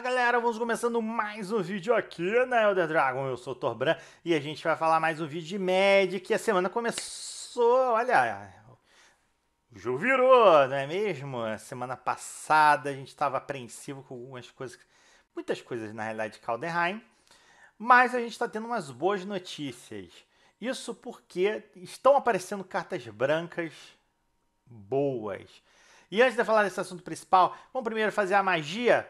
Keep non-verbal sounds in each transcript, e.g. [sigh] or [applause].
galera, vamos começando mais um vídeo aqui na né, Elder Dragon, eu sou o Torbran e a gente vai falar mais um vídeo de Magic, a semana começou, olha, o jogo virou, não é mesmo? A semana passada a gente estava apreensivo com algumas coisas, muitas coisas na realidade de Calderheim, mas a gente está tendo umas boas notícias, isso porque estão aparecendo cartas brancas boas, e antes de falar desse assunto principal, vamos primeiro fazer a magia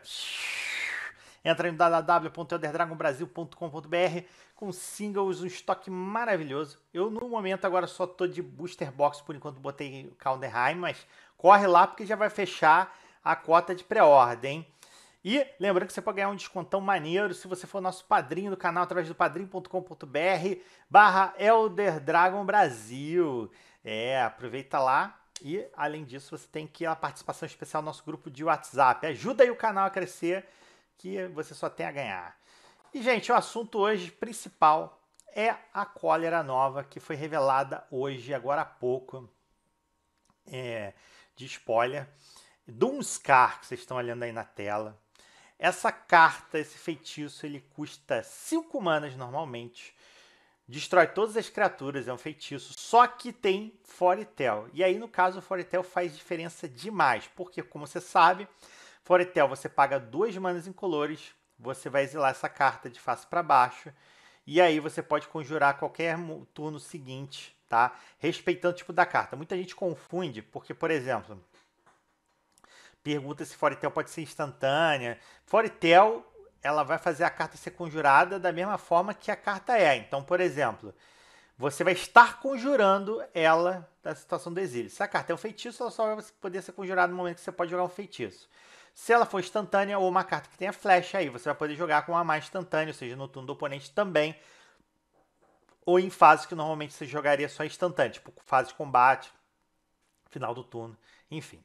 Entra em www.elderdragonbrasil.com.br com singles, um estoque maravilhoso. Eu, no momento, agora só tô de booster box, por enquanto botei Calderheim, mas corre lá porque já vai fechar a cota de pré-ordem. E lembrando que você pode ganhar um descontão maneiro se você for nosso padrinho do canal através do padrim.com.br barra Elder Dragon Brasil. É, aproveita lá. E, além disso, você tem que a participação especial no nosso grupo de WhatsApp. Ajuda aí o canal a crescer que você só tem a ganhar. E, gente, o assunto hoje principal é a cólera nova que foi revelada hoje, agora há pouco, é, de spoiler, de Scar que vocês estão olhando aí na tela. Essa carta, esse feitiço, ele custa 5 manas normalmente. Destrói todas as criaturas, é um feitiço, só que tem foretell. E aí, no caso, o faz diferença demais, porque, como você sabe, Foretel, você paga duas manas em colores, você vai exilar essa carta de face para baixo, e aí você pode conjurar qualquer turno seguinte, tá? Respeitando o tipo da carta. Muita gente confunde, porque, por exemplo, pergunta se Foretel pode ser instantânea. Foretel, ela vai fazer a carta ser conjurada da mesma forma que a carta é. Então, por exemplo, você vai estar conjurando ela da situação do exílio. Se a carta é um feitiço, ela só vai poder ser conjurada no momento que você pode jogar um feitiço. Se ela for instantânea ou uma carta que tenha flecha, aí você vai poder jogar com uma mais instantânea, ou seja, no turno do oponente também. Ou em fases que normalmente você jogaria só instantânea, tipo fase de combate, final do turno, enfim.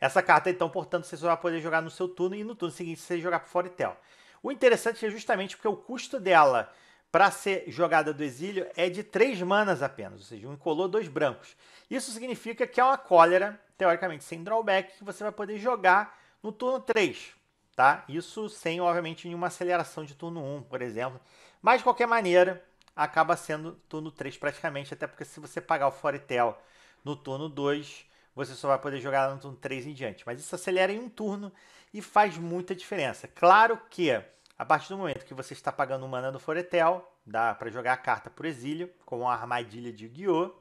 Essa carta, então, portanto, você só vai poder jogar no seu turno e no turno seguinte você jogar para fora e tel. O interessante é justamente porque o custo dela para ser jogada do exílio é de 3 manas apenas, ou seja, um incolor, dois brancos. Isso significa que é uma cólera, teoricamente sem drawback, que você vai poder jogar no turno 3, tá? Isso sem, obviamente, nenhuma aceleração de turno 1, por exemplo. Mas, de qualquer maneira, acaba sendo turno 3 praticamente, até porque se você pagar o Foretel no turno 2, você só vai poder jogar no turno 3 em diante. Mas isso acelera em um turno e faz muita diferença. Claro que, a partir do momento que você está pagando mana do Foretel, dá para jogar a carta por exílio, como a armadilha de Guiô,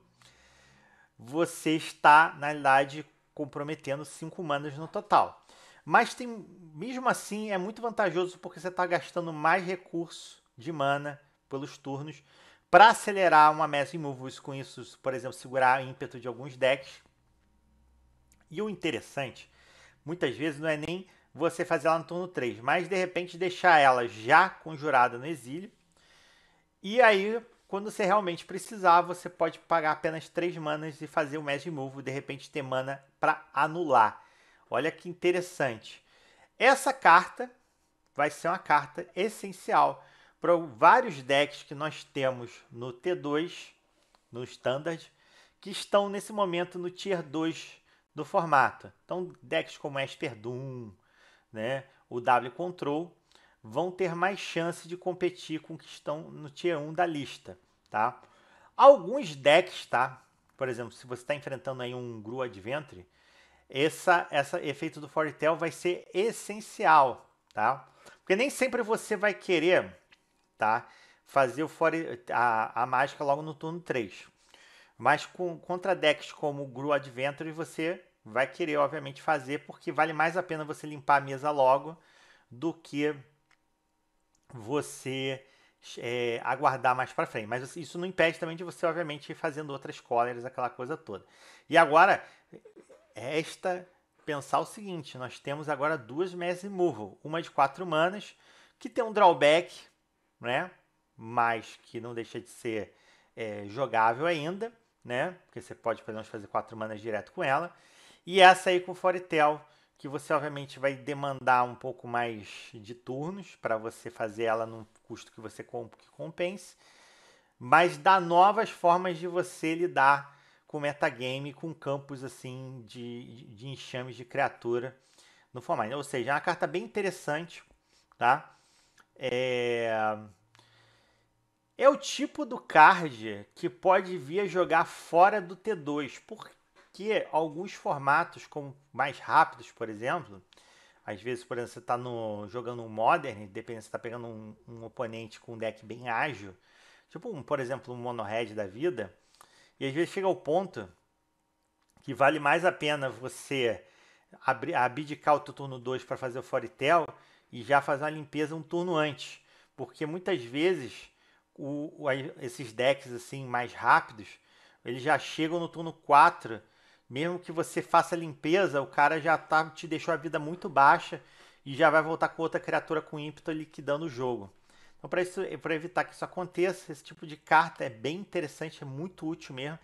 você está, na realidade, comprometendo 5 manas no total. Mas tem, mesmo assim é muito vantajoso porque você está gastando mais recurso de mana pelos turnos para acelerar uma Massive Moves com isso, por exemplo, segurar o ímpeto de alguns decks. E o interessante, muitas vezes não é nem você fazer ela no turno 3, mas de repente deixar ela já conjurada no exílio. E aí, quando você realmente precisar, você pode pagar apenas 3 manas e fazer o Magic Move, de repente ter mana para anular. Olha que interessante. Essa carta vai ser uma carta essencial para vários decks que nós temos no T2, no Standard, que estão nesse momento no Tier 2 do formato. Então, decks como Esper Doom, né, o W Control, vão ter mais chance de competir com que estão no Tier 1 da lista, tá? Alguns decks, tá? Por exemplo, se você está enfrentando aí um Gru Adventure, essa, essa efeito do Fortel vai ser essencial, tá? Porque nem sempre você vai querer, tá? Fazer o fore, a, a mágica logo no turno 3. Mas com contra decks como Gru Adventure você vai querer, obviamente, fazer, porque vale mais a pena você limpar a mesa logo do que você é, aguardar mais para frente. Mas isso não impede também de você, obviamente, ir fazendo outras colheres, aquela coisa toda. E agora, Resta pensar o seguinte: nós temos agora duas de Removal, uma de quatro manas, que tem um drawback, né? Mas que não deixa de ser é, jogável ainda, né? Porque você pode, pelo menos, fazer quatro manas direto com ela. E essa aí com Foretel, que você obviamente vai demandar um pouco mais de turnos para você fazer ela num custo que você comp que compense, mas dá novas formas de você lidar com metagame, com campos assim de, de enxames de criatura no formato. Ou seja, é uma carta bem interessante, tá? É... é o tipo do card que pode vir a jogar fora do T2, porque alguns formatos, como mais rápidos, por exemplo, às vezes, por exemplo, você está jogando um Modern, dependendo se está pegando um, um, oponente com um deck bem ágil, tipo, um, por exemplo, um Mono Red da vida, e às vezes chega ao ponto que vale mais a pena você abrir, abdicar o teu turno 2 para fazer o Foretel e já fazer uma limpeza um turno antes. Porque muitas vezes o, o, esses decks assim mais rápidos, eles já chegam no turno 4. Mesmo que você faça a limpeza, o cara já tá, te deixou a vida muito baixa e já vai voltar com outra criatura com ímpeto liquidando o jogo. Então, para evitar que isso aconteça, esse tipo de carta é bem interessante, é muito útil mesmo,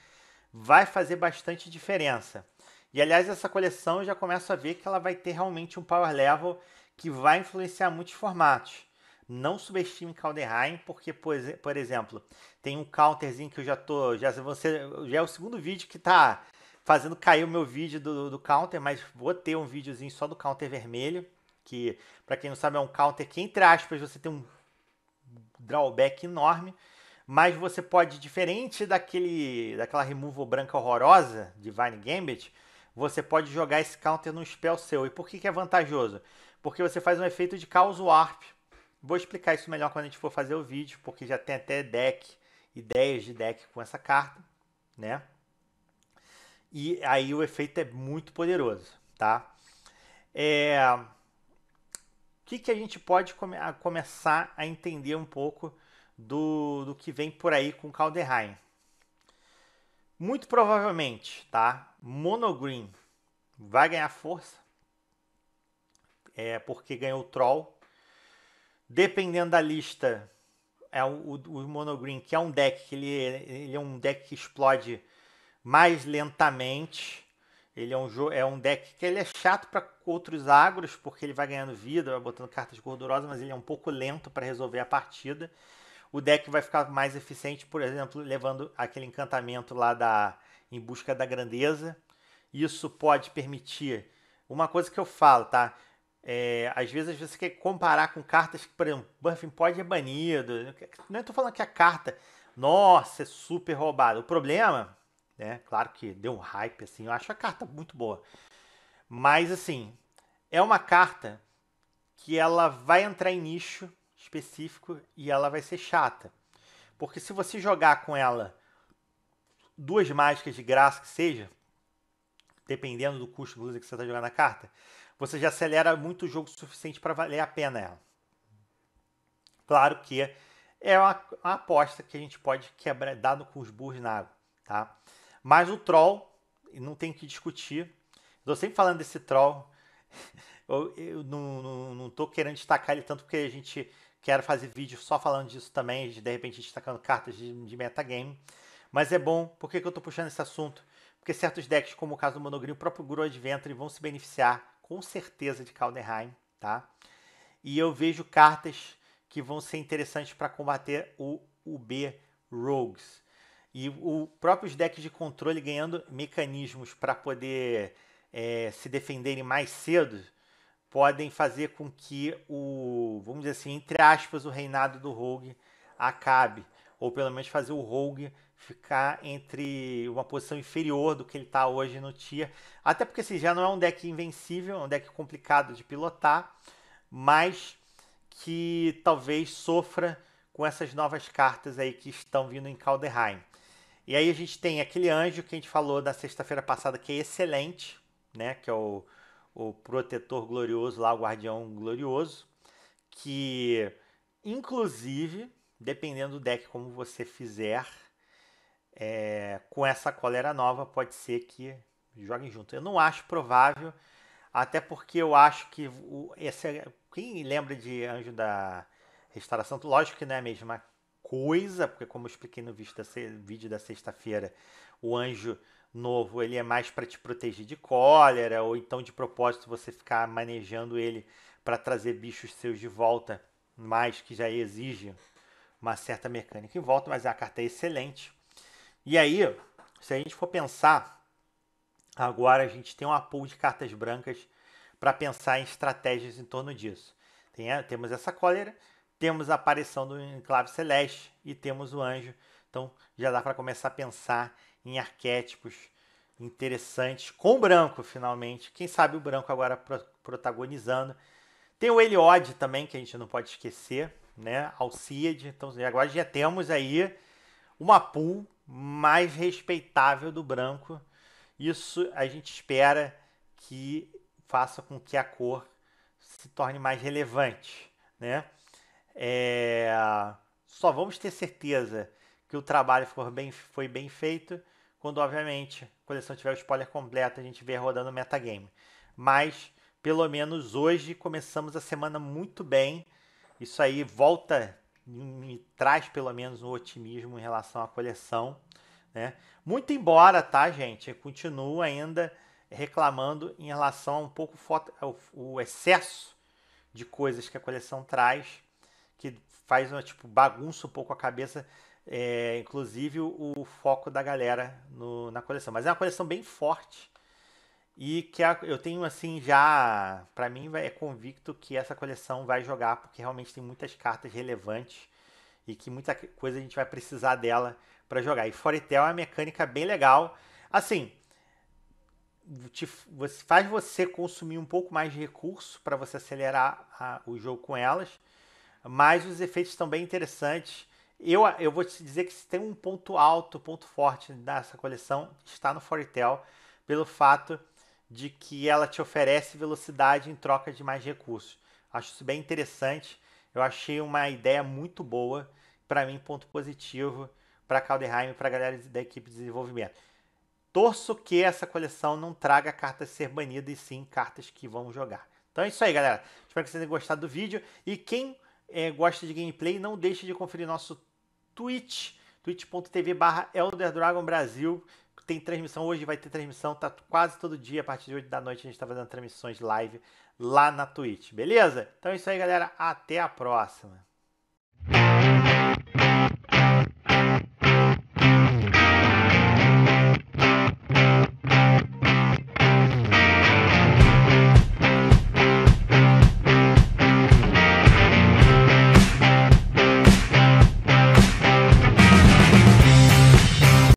vai fazer bastante diferença. E aliás, essa coleção eu já começo a ver que ela vai ter realmente um power level que vai influenciar muitos formatos. Não subestime Calderheim, porque, por exemplo, tem um counterzinho que eu já tô. Já, você, já é o segundo vídeo que tá fazendo cair o meu vídeo do, do counter, mas vou ter um videozinho só do counter vermelho. Que, para quem não sabe, é um counter que, entre aspas, você tem um drawback enorme, mas você pode, diferente daquele, daquela removal branca horrorosa, de Vine Gambit, você pode jogar esse counter no spell seu. E por que, que é vantajoso? Porque você faz um efeito de caos warp. Vou explicar isso melhor quando a gente for fazer o vídeo, porque já tem até deck, ideias de deck com essa carta, né? E aí o efeito é muito poderoso, tá? É, que, que a gente pode come a começar a entender um pouco do, do que vem por aí com Calderheim? Muito provavelmente, tá? Monogreen vai ganhar força, é porque ganhou o Troll. Dependendo da lista, é o, o, o Monogreen, que é um deck que ele, ele é um deck que explode mais lentamente ele é um, é um deck que ele é chato para outros agros, porque ele vai ganhando vida, vai botando cartas gordurosas, mas ele é um pouco lento para resolver a partida. O deck vai ficar mais eficiente, por exemplo, levando aquele encantamento lá da em busca da grandeza. Isso pode permitir uma coisa que eu falo, tá? É, às vezes você quer comparar com cartas que, por exemplo, Buffing pode é banido. Não estou falando que a carta, nossa, é super roubada. O problema né? Claro que deu um hype, assim. Eu acho a carta muito boa. Mas, assim, é uma carta que ela vai entrar em nicho específico e ela vai ser chata. Porque se você jogar com ela duas mágicas de graça que seja, dependendo do custo de blusa que você está jogando a carta, você já acelera muito o jogo o suficiente para valer a pena ela. Claro que é uma, uma, aposta que a gente pode quebrar, dar com os burros na água, tá? Mas o troll, não tem que discutir. Estou sempre falando desse troll. [laughs] Eu, eu não, não, não tô querendo destacar ele tanto porque a gente quer fazer vídeo só falando disso também, de, de repente destacando cartas de, de metagame. Mas é bom, por que, que eu estou puxando esse assunto? Porque certos decks, como o caso do Monogreen, o próprio Guru Adventure, vão se beneficiar com certeza de Calderheim, tá? E eu vejo cartas que vão ser interessantes para combater o UB Rogues. E o próprios decks de controle ganhando mecanismos para poder é, se defenderem mais cedo podem fazer com que o, vamos dizer assim, entre aspas, o reinado do Rogue acabe, ou pelo menos fazer o Rogue ficar entre uma posição inferior do que ele está hoje no tier. Até porque assim, já não é um deck invencível, é um deck complicado de pilotar, mas que talvez sofra com essas novas cartas aí que estão vindo em Calderheim. E aí a gente tem aquele anjo que a gente falou na sexta-feira passada que é excelente, né? Que é o, o protetor glorioso lá, o guardião glorioso, que inclusive, dependendo do deck como você fizer, é, com essa colera nova pode ser que joguem junto. Eu não acho provável, até porque eu acho que o, esse, é, quem lembra de Anjo da Restauração, lógico que não é a mesma coisa, porque como eu expliquei no vídeo da sexta-feira, o anjo novo ele é mais para te proteger de cólera, ou então de propósito você ficar manejando ele para trazer bichos seus de volta, mas que já exige uma certa mecânica em volta, mas a carta é excelente. E aí, se a gente for pensar, agora a gente tem uma pool de cartas brancas para pensar em estratégias em torno disso. Tem, temos essa cólera, temos a aparição do enclave celeste e temos o anjo. Então já dá para começar a pensar em arquétipos interessantes com o branco, finalmente. Quem sabe o branco agora pro protagonizando. Tem o Eliode também, que a gente não pode esquecer, né? alcide Então agora já temos aí uma pool mais respeitável do branco. Isso a gente espera que faça com que a cor se torne mais relevante, né? É, só vamos ter certeza que o trabalho bem, foi bem feito quando, obviamente, a coleção tiver o spoiler completo, a gente vê rodando o metagame. Mas, pelo menos hoje, começamos a semana muito bem. Isso aí volta, me traz pelo menos um otimismo em relação à coleção. Né? Muito embora, tá, gente? Eu continuo ainda reclamando em relação a um pouco o excesso de coisas que a coleção traz que faz uma tipo bagunça um pouco a cabeça, é, inclusive o, o, foco da galera no, na coleção. Mas é uma coleção bem forte e que a, eu tenho assim já, para mim é convicto que essa coleção vai jogar porque realmente tem muitas cartas relevantes e que muita coisa a gente vai precisar dela para jogar. E Foretel é uma mecânica bem legal. Assim, te, faz você consumir um pouco mais de recurso para você acelerar a, o jogo com elas mas os efeitos estão bem interessantes. Eu, eu vou te dizer que se tem um ponto alto, ponto forte dessa coleção, está no Foretel, pelo fato de que ela te oferece velocidade em troca de mais recursos. Acho isso bem interessante. Eu achei uma ideia muito boa, para mim, ponto positivo para Calderheim e para a galera da equipe de desenvolvimento. Torço que essa coleção não traga cartas ser banidas e sim cartas que vão jogar. Então é isso aí, galera. Espero que vocês tenham gostado do vídeo. E quem é, gosta de gameplay, não deixe de conferir nosso Twitch, twitch.tv barra Tem transmissão hoje, vai ter transmissão, tá quase todo dia, a partir de 8 da noite a gente está fazendo transmissões live lá na Twitch, beleza? Então é isso aí, galera. Até a próxima.